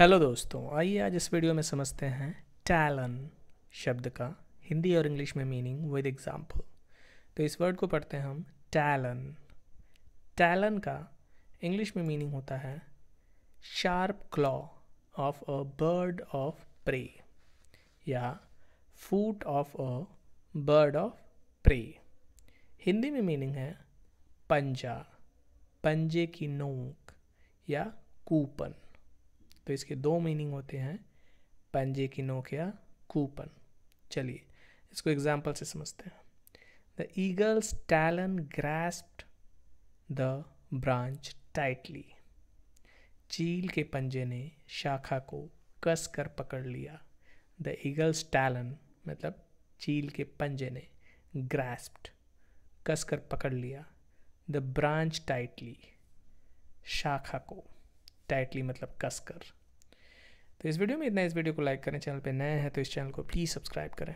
hello दोस्तों आइए आज इस वीडियो में समझते हैं टैलन शब्द का हिंदी और इंग्लिश में मीनिंग विद एग्जाम्पल तो इस वर्ड को पढ़ते हैं हम टैलन टैलन का इंग्लिश में मीनिंग होता है sharp claw of a bird of prey या foot of a bird of prey Hindi में मीनिंग है पंजा पंजे की नोक या कूपन तो इसके दो मीनिंग होते हैं पंजे की नोक या कूपन चलिए इसको एग्जाम्पल से समझते हैं the eagle's talon grasped the branch tightly चील के पंजे ने शाखा को कस कर पकड़ लिया द ईगल्स टैलन मतलब चील के पंजे ने ग्रैस्ड कस कर पकड़ लिया द ब्रांच टाइटली शाखा को टाइटली मतलब कसकर तो इस वीडियो में इतना इस वीडियो को लाइक करें चैनल पर नए हैं तो इस चैनल को प्लीज़ सब्सक्राइब करें